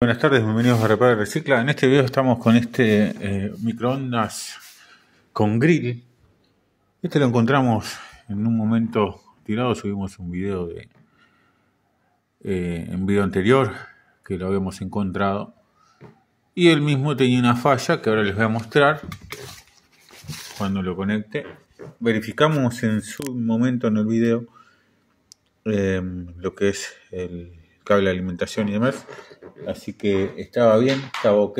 Buenas tardes, bienvenidos a Repara y Recicla. En este video estamos con este eh, microondas con grill. Este lo encontramos en un momento tirado, subimos un video de eh, en video anterior que lo habíamos encontrado. Y el mismo tenía una falla que ahora les voy a mostrar cuando lo conecte. Verificamos en su momento en el video eh, lo que es el cable de alimentación y demás. Así que estaba bien, estaba ok.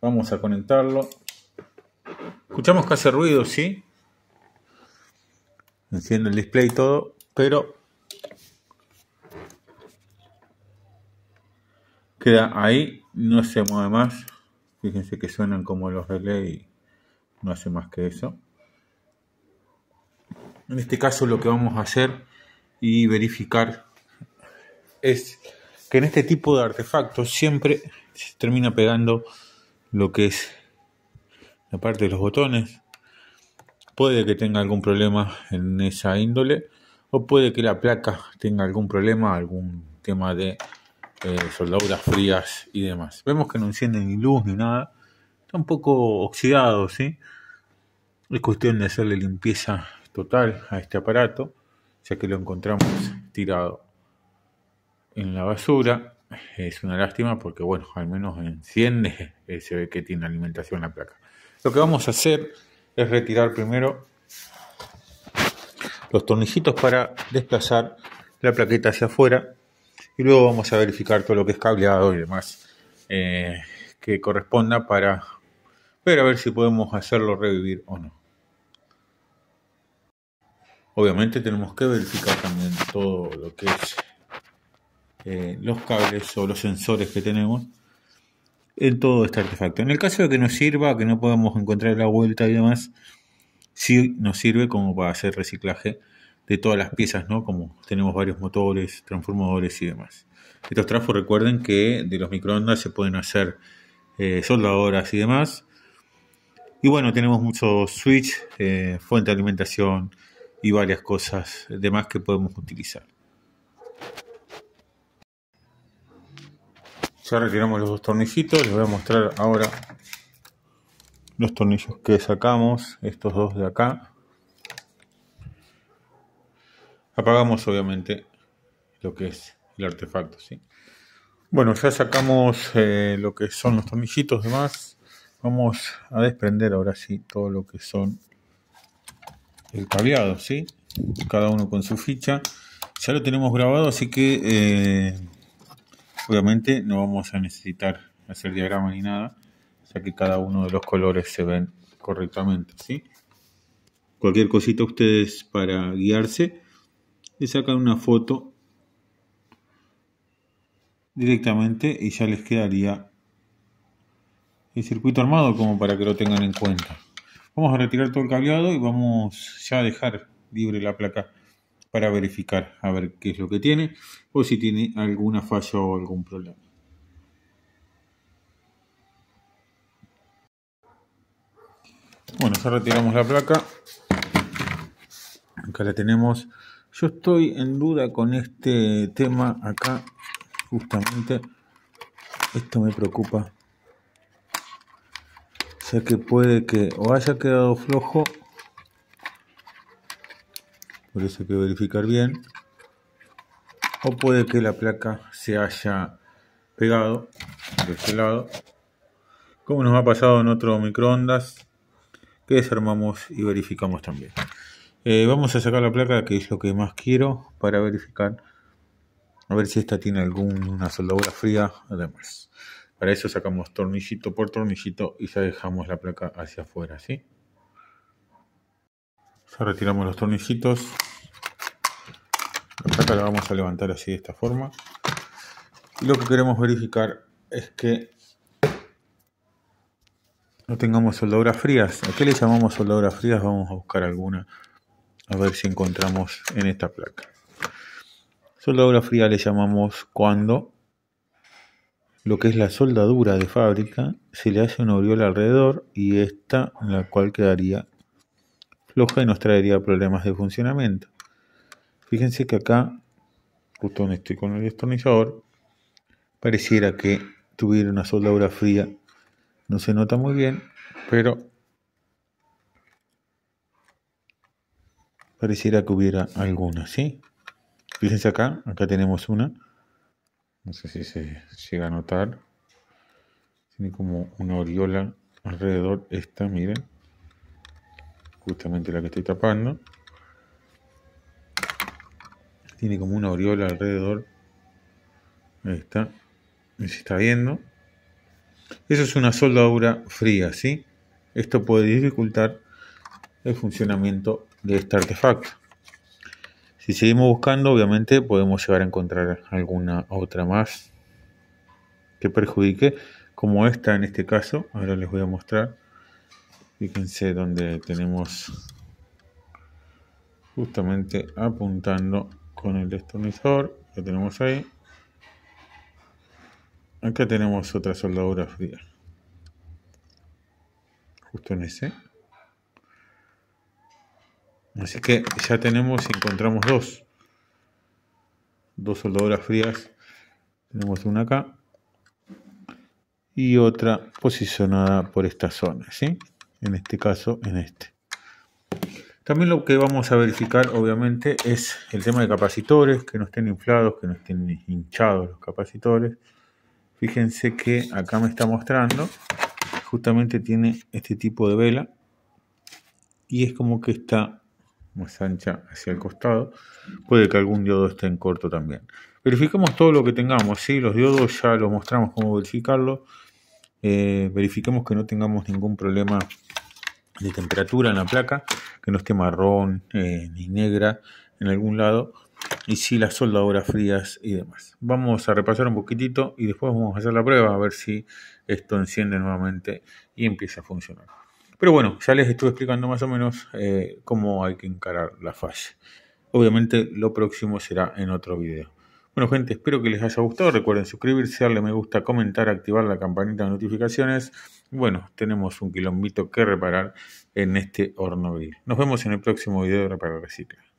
Vamos a conectarlo. Escuchamos que hace ruido, sí. enciende el display y todo, pero queda ahí, no se mueve más. Fíjense que suenan como los relés y no hace más que eso. En este caso lo que vamos a hacer y verificar es que en este tipo de artefactos siempre se termina pegando lo que es la parte de los botones. Puede que tenga algún problema en esa índole o puede que la placa tenga algún problema, algún tema de eh, soldaduras frías y demás. Vemos que no enciende ni luz ni nada. Está un poco oxidado, ¿sí? Es cuestión de hacerle limpieza total a este aparato, ya que lo encontramos tirado en la basura. Es una lástima porque, bueno, al menos enciende, eh, se ve que tiene alimentación la placa. Lo que vamos a hacer es retirar primero los tornillitos para desplazar la plaqueta hacia afuera y luego vamos a verificar todo lo que es cableado y demás eh, que corresponda para ver a ver si podemos hacerlo revivir o no. Obviamente tenemos que verificar también todo lo que es eh, los cables o los sensores que tenemos en todo este artefacto. En el caso de que nos sirva, que no podamos encontrar la vuelta y demás, si nos sirve como para hacer reciclaje de todas las piezas, ¿no? Como tenemos varios motores, transformadores y demás. Estos trafos recuerden que de los microondas se pueden hacer eh, soldadoras y demás. Y bueno, tenemos muchos switch, eh, fuente de alimentación y varias cosas demás que podemos utilizar. ya retiramos los dos tornillitos les voy a mostrar ahora los tornillos que sacamos estos dos de acá apagamos obviamente lo que es el artefacto ¿sí? bueno ya sacamos eh, lo que son los tornillitos demás vamos a desprender ahora sí todo lo que son el cableado sí cada uno con su ficha ya lo tenemos grabado así que eh, Obviamente no vamos a necesitar hacer diagrama ni nada, ya que cada uno de los colores se ven correctamente, ¿sí? Cualquier cosita ustedes para guiarse, le sacan una foto directamente y ya les quedaría el circuito armado como para que lo tengan en cuenta. Vamos a retirar todo el cableado y vamos ya a dejar libre la placa para verificar a ver qué es lo que tiene o si tiene alguna falla o algún problema. Bueno, ya retiramos la placa. Acá la tenemos. Yo estoy en duda con este tema acá. Justamente esto me preocupa. Ya que puede que o haya quedado flojo por eso hay que verificar bien. O puede que la placa se haya pegado de este lado, como nos ha pasado en otro microondas, que desarmamos y verificamos también. Eh, vamos a sacar la placa, que es lo que más quiero, para verificar, a ver si esta tiene alguna soldadura fría, además. Para eso sacamos tornillito por tornillito y ya dejamos la placa hacia afuera, ¿sí? Ya retiramos los tornillitos. La la vamos a levantar así de esta forma. lo que queremos verificar es que no tengamos soldaduras frías. ¿A qué le llamamos soldaduras frías? Vamos a buscar alguna. A ver si encontramos en esta placa. Soldadura fría le llamamos cuando lo que es la soldadura de fábrica se le hace una aureola alrededor y esta la cual quedaría floja y nos traería problemas de funcionamiento. Fíjense que acá, justo donde estoy con el destornillador, pareciera que tuviera una soldadura fría. No se nota muy bien, pero pareciera que hubiera alguna, ¿sí? Fíjense acá, acá tenemos una. No sé si se llega a notar. Tiene como una oriola alrededor, esta, miren. Justamente la que estoy tapando tiene como una aureola alrededor. Ahí está. Se está viendo. Eso es una soldadura fría, ¿sí? Esto puede dificultar el funcionamiento de este artefacto. Si seguimos buscando, obviamente podemos llegar a encontrar alguna otra más que perjudique, como esta en este caso. Ahora les voy a mostrar. Fíjense donde tenemos justamente apuntando con el destornizador que tenemos ahí. Acá tenemos otra soldadura fría. Justo en ese. Así que ya tenemos encontramos dos. Dos soldadoras frías. Tenemos una acá. Y otra posicionada por esta zona, ¿sí? En este caso, en este. También lo que vamos a verificar, obviamente, es el tema de capacitores, que no estén inflados, que no estén hinchados los capacitores. Fíjense que acá me está mostrando, justamente tiene este tipo de vela y es como que está más ancha hacia el costado. Puede que algún diodo esté en corto también. Verificamos todo lo que tengamos, Si los diodos ya los mostramos cómo verificarlo. Verifiquemos eh, verificamos que no tengamos ningún problema de temperatura en la placa, que no esté marrón eh, ni negra en algún lado, y si las soldadoras frías y demás. Vamos a repasar un poquitito y después vamos a hacer la prueba a ver si esto enciende nuevamente y empieza a funcionar. Pero bueno, ya les estuve explicando más o menos eh, cómo hay que encarar la fase Obviamente lo próximo será en otro video. Bueno, gente, espero que les haya gustado. Recuerden suscribirse, darle me gusta, comentar, activar la campanita de notificaciones. Bueno, tenemos un quilombito que reparar en este horno grill. Nos vemos en el próximo video de Reparar Recicla.